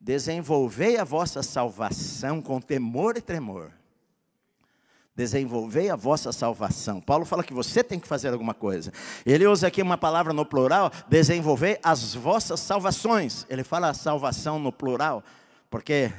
Desenvolvei a vossa salvação com temor e tremor. Desenvolvei a vossa salvação. Paulo fala que você tem que fazer alguma coisa. Ele usa aqui uma palavra no plural, desenvolver as vossas salvações. Ele fala salvação no plural, porque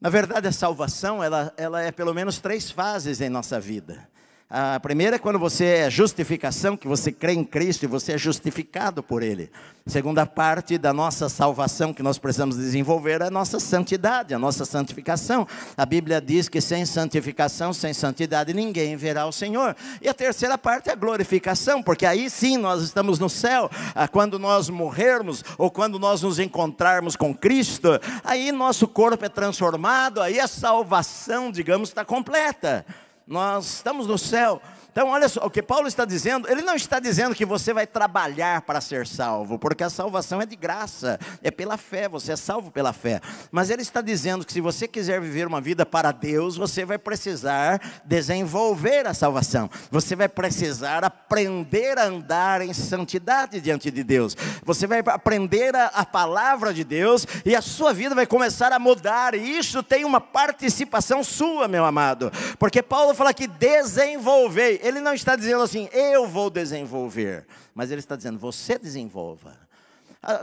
na verdade a salvação ela, ela é pelo menos três fases em nossa vida. A primeira é quando você é justificação, que você crê em Cristo e você é justificado por Ele. A segunda parte da nossa salvação que nós precisamos desenvolver é a nossa santidade, a nossa santificação. A Bíblia diz que sem santificação, sem santidade, ninguém verá o Senhor. E a terceira parte é a glorificação, porque aí sim nós estamos no céu. Ah, quando nós morrermos ou quando nós nos encontrarmos com Cristo, aí nosso corpo é transformado, aí a salvação, digamos, está completa nós estamos no céu, então, olha só, o que Paulo está dizendo, ele não está dizendo que você vai trabalhar para ser salvo, porque a salvação é de graça, é pela fé, você é salvo pela fé. Mas ele está dizendo que se você quiser viver uma vida para Deus, você vai precisar desenvolver a salvação, você vai precisar aprender a andar em santidade diante de Deus, você vai aprender a, a palavra de Deus e a sua vida vai começar a mudar, e isso tem uma participação sua, meu amado, porque Paulo fala que desenvolver ele não está dizendo assim, eu vou desenvolver, mas ele está dizendo, você desenvolva.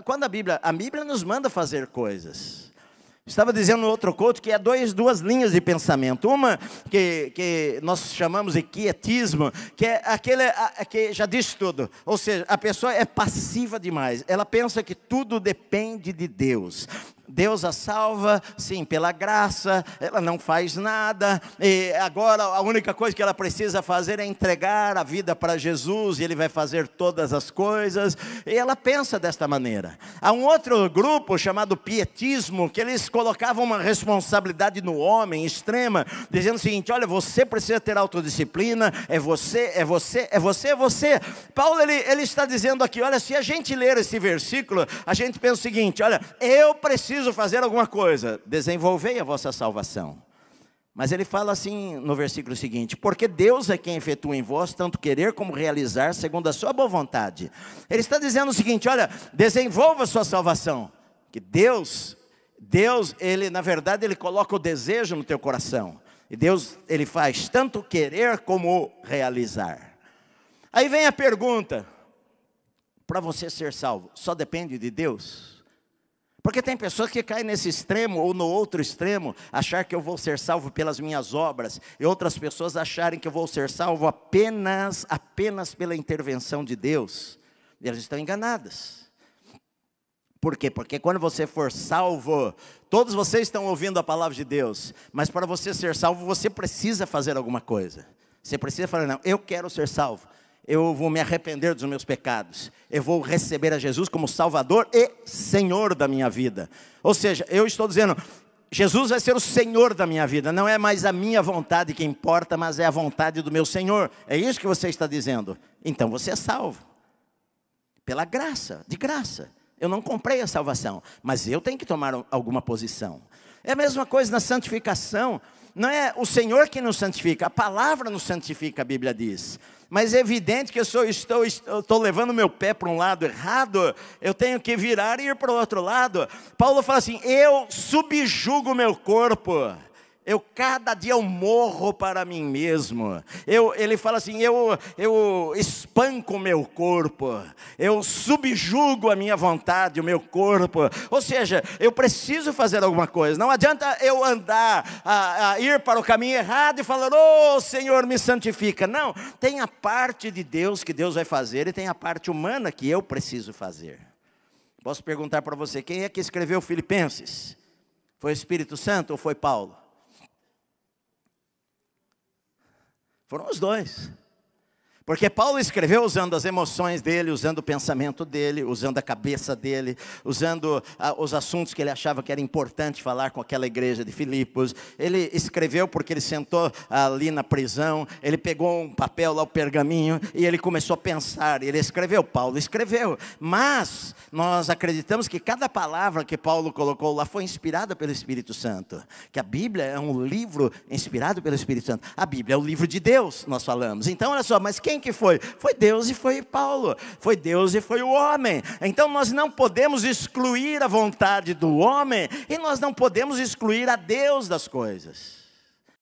Quando a Bíblia, a Bíblia nos manda fazer coisas. Estava dizendo no outro culto que há é dois, duas linhas de pensamento. Uma que, que nós chamamos de quietismo, que é aquele que já disse tudo. Ou seja, a pessoa é passiva demais. Ela pensa que tudo depende de Deus. Deus a salva, sim, pela graça, ela não faz nada, e agora a única coisa que ela precisa fazer é entregar a vida para Jesus, e Ele vai fazer todas as coisas, e ela pensa desta maneira. Há um outro grupo chamado pietismo, que eles colocavam uma responsabilidade no homem extrema, dizendo o seguinte: olha, você precisa ter autodisciplina, é você, é você, é você, é você. Paulo ele, ele está dizendo aqui: olha, se a gente ler esse versículo, a gente pensa o seguinte: olha, eu preciso preciso fazer alguma coisa, desenvolvei a vossa salvação. Mas ele fala assim no versículo seguinte: Porque Deus é quem efetua em vós tanto querer como realizar, segundo a sua boa vontade. Ele está dizendo o seguinte: Olha, desenvolva a sua salvação. Que Deus, Deus, ele, na verdade, ele coloca o desejo no teu coração. E Deus, ele faz tanto querer como realizar. Aí vem a pergunta: para você ser salvo, só depende de Deus? Porque tem pessoas que caem nesse extremo ou no outro extremo, achar que eu vou ser salvo pelas minhas obras, e outras pessoas acharem que eu vou ser salvo apenas, apenas pela intervenção de Deus. E elas estão enganadas. Por quê? Porque quando você for salvo, todos vocês estão ouvindo a palavra de Deus, mas para você ser salvo, você precisa fazer alguma coisa. Você precisa falar, não, eu quero ser salvo eu vou me arrepender dos meus pecados, eu vou receber a Jesus como Salvador e Senhor da minha vida. Ou seja, eu estou dizendo, Jesus vai ser o Senhor da minha vida, não é mais a minha vontade que importa, mas é a vontade do meu Senhor. É isso que você está dizendo. Então você é salvo, pela graça, de graça. Eu não comprei a salvação, mas eu tenho que tomar alguma posição. É a mesma coisa na santificação. Não é o Senhor que nos santifica, a palavra nos santifica, a Bíblia diz mas é evidente que se eu estou, estou levando meu pé para um lado errado, eu tenho que virar e ir para o outro lado. Paulo fala assim: eu subjugo meu corpo. Eu cada dia eu morro para mim mesmo. Eu, ele fala assim: eu, eu espanco o meu corpo, eu subjugo a minha vontade, o meu corpo. Ou seja, eu preciso fazer alguma coisa. Não adianta eu andar, a, a ir para o caminho errado e falar: Ô oh, Senhor, me santifica. Não, tem a parte de Deus que Deus vai fazer e tem a parte humana que eu preciso fazer. Posso perguntar para você: quem é que escreveu Filipenses? Foi o Espírito Santo ou foi Paulo? Foram os dois. Porque Paulo escreveu usando as emoções dele, usando o pensamento dele, usando a cabeça dele, usando a, ah, os assuntos que ele achava que era importante falar com aquela igreja de Filipos. Ele escreveu porque ele sentou ali na prisão, ele pegou um papel lá, o pergaminho, e ele começou a pensar. Ele escreveu, Paulo escreveu. Mas nós acreditamos que cada palavra que Paulo colocou lá foi inspirada pelo Espírito Santo. Que a Bíblia é um livro inspirado pelo Espírito Santo. A Bíblia é o livro de Deus, nós falamos. Então, olha só, mas quem quem que foi? Foi Deus e foi Paulo. Foi Deus e foi o homem. Então nós não podemos excluir a vontade do homem e nós não podemos excluir a Deus das coisas.